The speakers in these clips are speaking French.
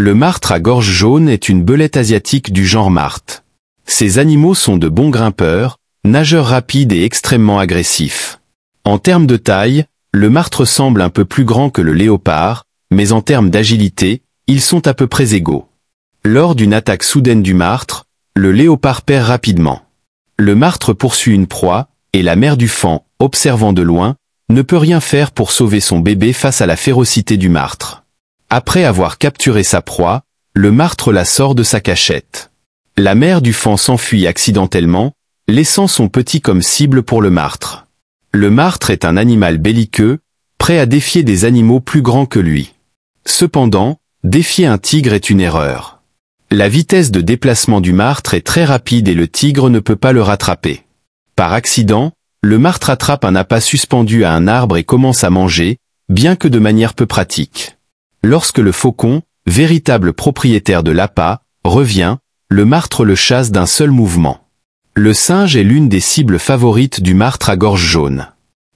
Le martre à gorge jaune est une belette asiatique du genre martre. Ces animaux sont de bons grimpeurs, nageurs rapides et extrêmement agressifs. En termes de taille, le martre semble un peu plus grand que le léopard, mais en termes d'agilité, ils sont à peu près égaux. Lors d'une attaque soudaine du martre, le léopard perd rapidement. Le martre poursuit une proie, et la mère du fan, observant de loin, ne peut rien faire pour sauver son bébé face à la férocité du martre. Après avoir capturé sa proie, le martre la sort de sa cachette. La mère du fan s'enfuit accidentellement, laissant son petit comme cible pour le martre. Le martre est un animal belliqueux, prêt à défier des animaux plus grands que lui. Cependant, défier un tigre est une erreur. La vitesse de déplacement du martre est très rapide et le tigre ne peut pas le rattraper. Par accident, le martre attrape un appât suspendu à un arbre et commence à manger, bien que de manière peu pratique. Lorsque le faucon, véritable propriétaire de l'appât, revient, le martre le chasse d'un seul mouvement. Le singe est l'une des cibles favorites du martre à gorge jaune.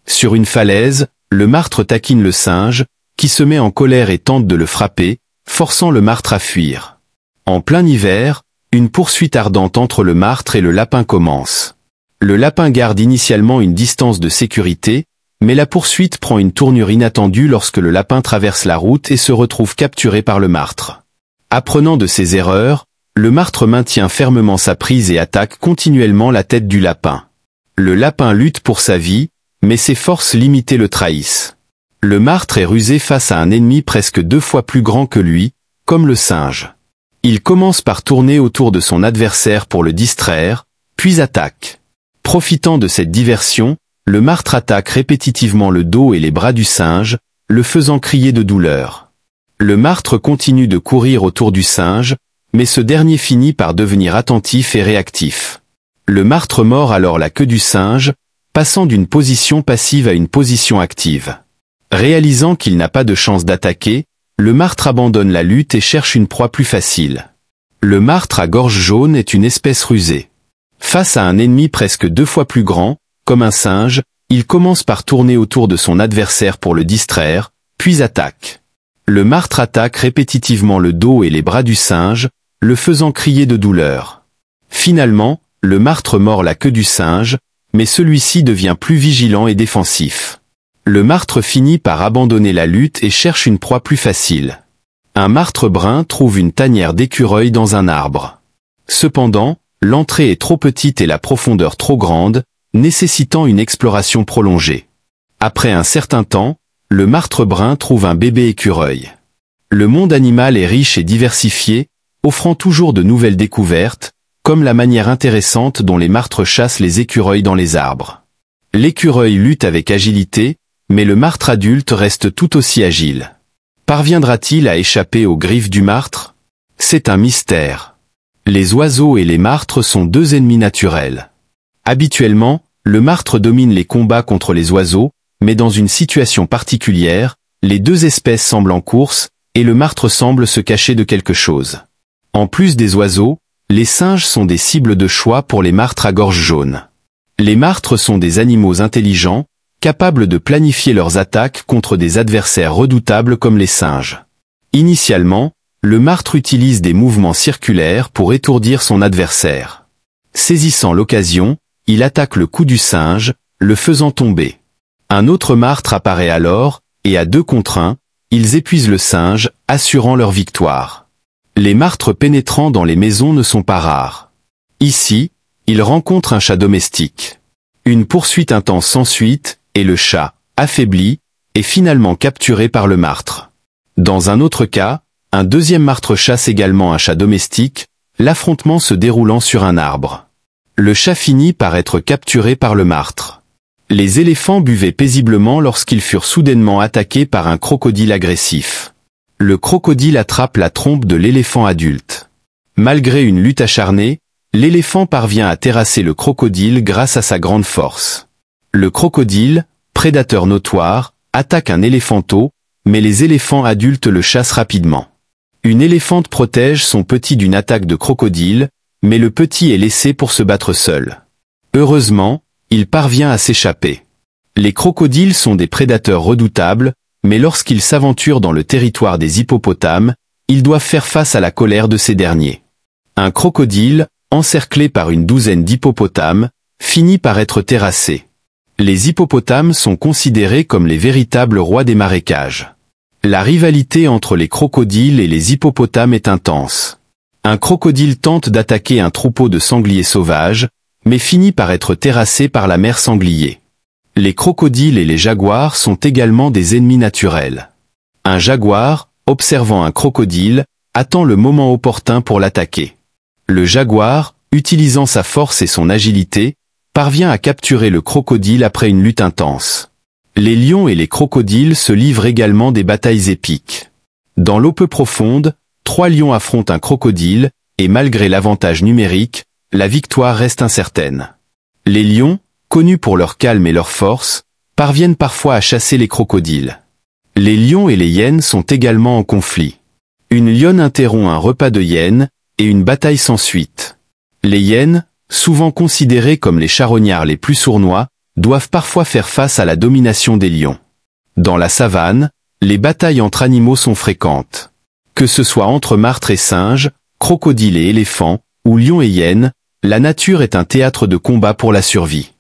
Sur une falaise, le martre taquine le singe, qui se met en colère et tente de le frapper, forçant le martre à fuir. En plein hiver, une poursuite ardente entre le martre et le lapin commence. Le lapin garde initialement une distance de sécurité, mais la poursuite prend une tournure inattendue lorsque le lapin traverse la route et se retrouve capturé par le martre. Apprenant de ses erreurs, le martre maintient fermement sa prise et attaque continuellement la tête du lapin. Le lapin lutte pour sa vie, mais ses forces limitées le trahissent. Le martre est rusé face à un ennemi presque deux fois plus grand que lui, comme le singe. Il commence par tourner autour de son adversaire pour le distraire, puis attaque. Profitant de cette diversion, le martre attaque répétitivement le dos et les bras du singe, le faisant crier de douleur. Le martre continue de courir autour du singe, mais ce dernier finit par devenir attentif et réactif. Le martre mord alors la queue du singe, passant d'une position passive à une position active. Réalisant qu'il n'a pas de chance d'attaquer, le martre abandonne la lutte et cherche une proie plus facile. Le martre à gorge jaune est une espèce rusée. Face à un ennemi presque deux fois plus grand, comme un singe, il commence par tourner autour de son adversaire pour le distraire, puis attaque. Le martre attaque répétitivement le dos et les bras du singe, le faisant crier de douleur. Finalement, le martre mord la queue du singe, mais celui-ci devient plus vigilant et défensif. Le martre finit par abandonner la lutte et cherche une proie plus facile. Un martre brun trouve une tanière d'écureuil dans un arbre. Cependant, l'entrée est trop petite et la profondeur trop grande, nécessitant une exploration prolongée. Après un certain temps, le martre brun trouve un bébé écureuil. Le monde animal est riche et diversifié, offrant toujours de nouvelles découvertes, comme la manière intéressante dont les martres chassent les écureuils dans les arbres. L'écureuil lutte avec agilité, mais le martre adulte reste tout aussi agile. Parviendra-t-il à échapper aux griffes du martre C'est un mystère. Les oiseaux et les martres sont deux ennemis naturels. Habituellement, le martre domine les combats contre les oiseaux, mais dans une situation particulière, les deux espèces semblent en course, et le martre semble se cacher de quelque chose. En plus des oiseaux, les singes sont des cibles de choix pour les martres à gorge jaune. Les martres sont des animaux intelligents, capables de planifier leurs attaques contre des adversaires redoutables comme les singes. Initialement, le martre utilise des mouvements circulaires pour étourdir son adversaire. Saisissant l'occasion, il attaque le cou du singe, le faisant tomber. Un autre martre apparaît alors, et à deux contre un, ils épuisent le singe, assurant leur victoire. Les martres pénétrant dans les maisons ne sont pas rares. Ici, ils rencontrent un chat domestique. Une poursuite intense s'ensuit et le chat, affaibli, est finalement capturé par le martre. Dans un autre cas, un deuxième martre chasse également un chat domestique, l'affrontement se déroulant sur un arbre. Le chat finit par être capturé par le martre. Les éléphants buvaient paisiblement lorsqu'ils furent soudainement attaqués par un crocodile agressif. Le crocodile attrape la trompe de l'éléphant adulte. Malgré une lutte acharnée, l'éléphant parvient à terrasser le crocodile grâce à sa grande force. Le crocodile, prédateur notoire, attaque un éléphanteau, mais les éléphants adultes le chassent rapidement. Une éléphante protège son petit d'une attaque de crocodile, mais le petit est laissé pour se battre seul. Heureusement, il parvient à s'échapper. Les crocodiles sont des prédateurs redoutables, mais lorsqu'ils s'aventurent dans le territoire des hippopotames, ils doivent faire face à la colère de ces derniers. Un crocodile, encerclé par une douzaine d'hippopotames, finit par être terrassé. Les hippopotames sont considérés comme les véritables rois des marécages. La rivalité entre les crocodiles et les hippopotames est intense. Un crocodile tente d'attaquer un troupeau de sangliers sauvages, mais finit par être terrassé par la mer sanglier. Les crocodiles et les jaguars sont également des ennemis naturels. Un jaguar, observant un crocodile, attend le moment opportun pour l'attaquer. Le jaguar, utilisant sa force et son agilité, parvient à capturer le crocodile après une lutte intense. Les lions et les crocodiles se livrent également des batailles épiques. Dans l'eau peu profonde, trois lions affrontent un crocodile, et malgré l'avantage numérique, la victoire reste incertaine. Les lions, connus pour leur calme et leur force, parviennent parfois à chasser les crocodiles. Les lions et les hyènes sont également en conflit. Une lionne interrompt un repas de hyènes, et une bataille s'ensuite. Les hyènes, souvent considérées comme les charognards les plus sournois, doivent parfois faire face à la domination des lions. Dans la savane, les batailles entre animaux sont fréquentes que ce soit entre martres et singes, crocodiles et éléphants, ou lions et hyènes, la nature est un théâtre de combat pour la survie.